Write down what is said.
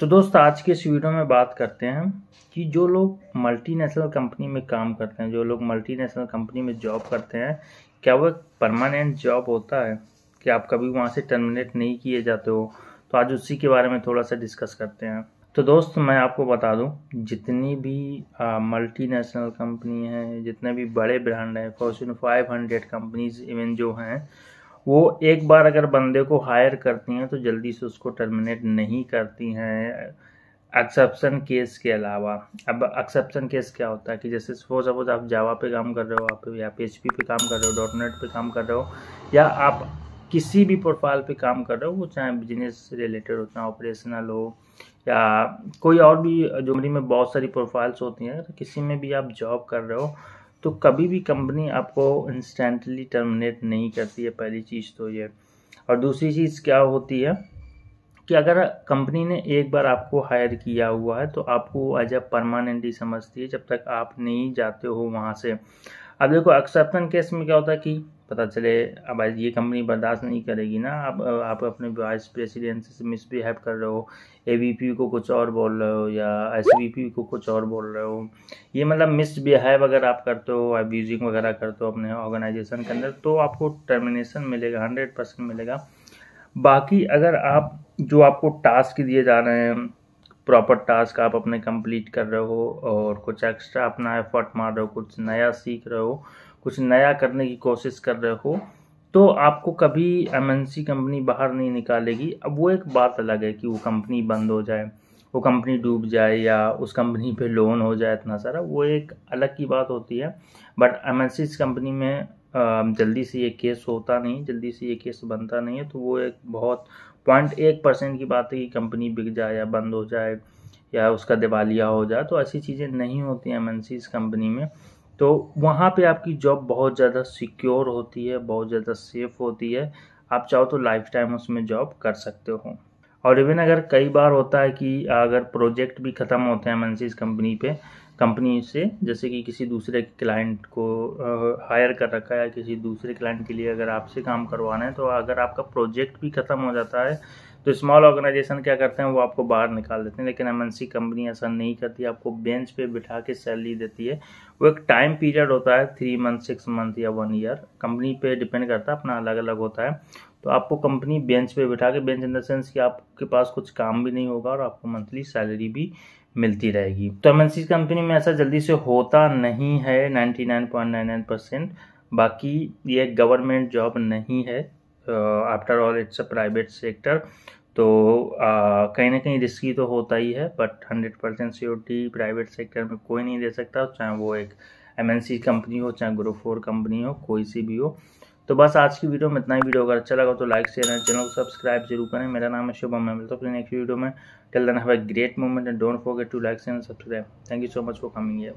तो दोस्त आज के इस वीडियो में बात करते हैं कि जो लोग मल्टीनेशनल कंपनी में काम करते हैं जो लोग मल्टीनेशनल कंपनी में जॉब करते हैं क्या एक परमानेंट जॉब होता है कि आप कभी वहाँ से टर्मिनेट नहीं किए जाते हो तो आज उसी के बारे में थोड़ा सा डिस्कस करते हैं तो दोस्त मैं आपको बता दूं जितनी भी मल्टीनेशनल कंपनी है जितने भी बड़े ब्रांड हैं फॉर्चून 500 कंपनीज इवन जो हैं वो एक बार अगर बंदे को हायर करती हैं तो जल्दी से उसको टर्मिनेट नहीं करती हैं एक्सेप्शन केस के अलावा अब एक्सेप्शन केस क्या होता है कि जैसे सपोज सपोज आप जावा पे काम कर रहे हो आप या पी पे काम कर रहे हो डॉट नेट पे काम कर रहे हो या आप किसी भी प्रोफाइल पे काम कर रहे हो वो चाहे बिजनेस रिलेटेड हो चाहे ऑपरेशनल हो या कोई और भी जुमरी में बहुत सारी प्रोफाइल्स होती हैं तो किसी में भी आप जॉब कर रहे हो तो कभी भी कंपनी आपको इंस्टेंटली टर्मिनेट नहीं करती है पहली चीज़ तो ये और दूसरी चीज़ क्या होती है कि अगर कंपनी ने एक बार आपको हायर किया हुआ है तो आपको एज अ परमानेंटली समझती है जब तक आप नहीं जाते हो वहाँ से अब देखो एक्सेप्शन केस में क्या होता है कि पता चले अब ये कंपनी बर्दाश्त नहीं करेगी ना आप आप अपने वाइस प्रेसिडेंट से मिसबिहेव कर रहे हो ए को कुछ और बोल रहे हो या एस को कुछ और बोल रहे हो ये मतलब मिसबिहेव अगर आप करते हो अब्यूजिंग वगैरह करते हो अपने ऑर्गेनाइजेशन के अंदर तो आपको टर्मिनेशन मिलेगा हंड्रेड परसेंट मिलेगा बाकी अगर आप जो आपको टास्क दिए जा रहे हैं प्रॉपर टास्क आप अपने कंप्लीट कर रहे हो और कुछ एक्स्ट्रा अपना एफर्ट मार रहे हो कुछ नया सीख रहे हो कुछ नया करने की कोशिश कर रहे हो तो आपको कभी एम कंपनी बाहर नहीं निकालेगी अब वो एक बात अलग है कि वो कंपनी बंद हो जाए वो कंपनी डूब जाए या उस कंपनी पे लोन हो जाए इतना सारा वो एक अलग की बात होती है बट एम कंपनी में जल्दी से ये केस होता नहीं जल्दी से ये केस बनता नहीं है तो वो एक बहुत पॉइंट एक परसेंट की बात है कि कंपनी बिक जाए या बंद हो जाए या उसका दिवालिया हो जाए तो ऐसी चीज़ें नहीं होती एम एन कंपनी में तो वहाँ पे आपकी जॉब बहुत ज़्यादा सिक्योर होती है बहुत ज़्यादा सेफ होती है आप चाहो तो लाइफ टाइम उसमें जॉब कर सकते हो और इवन अगर कई बार होता है कि अगर प्रोजेक्ट भी ख़त्म होते हैं एमएनसीज कंपनी पे कंपनी से जैसे कि किसी दूसरे क्लाइंट को हायर कर रखा है किसी दूसरे क्लाइंट के लिए अगर आपसे काम करवाना है तो अगर आपका प्रोजेक्ट भी ख़त्म हो जाता है तो स्मॉल ऑर्गेनाइजेशन क्या करते हैं वो आपको बाहर निकाल देते हैं लेकिन एम कंपनी ऐसा नहीं करती आपको बेंच पे बिठा के सैलरी देती है वो एक टाइम पीरियड होता है थ्री मंथ सिक्स मंथ या वन ईयर कंपनी पे डिपेंड करता है अपना अलग अलग होता है तो आपको कंपनी बेंच पे बैठा के बेंच इन द सेंस कि आपके पास कुछ काम भी नहीं होगा और आपको मंथली सैलरी भी मिलती रहेगी तो एम कंपनी में ऐसा जल्दी से होता नहीं है नाइन्टी परसेंट बाकी ये गवर्नमेंट जॉब नहीं है after all it's a private sector तो कहीं ना कहीं रिस्की तो होता ही है but hundred percent security private sector में कोई नहीं दे सकता चाहे वो एक एम कंपनी हो चाहे ग्रुप फोर कंपनी हो कोई सी भी हो तो बस आज की वीडियो में इतना ही वीडियो अगर अच्छा लगा तो लाइक शेयर एंड चैनल को सब्सक्राइब जरूर करें मेरा नाम है शुभम मैं मिलता हूँ नेक्स्ट वीडियो में tell then have a great moment and don't forget to like share and subscribe thank you so much for coming year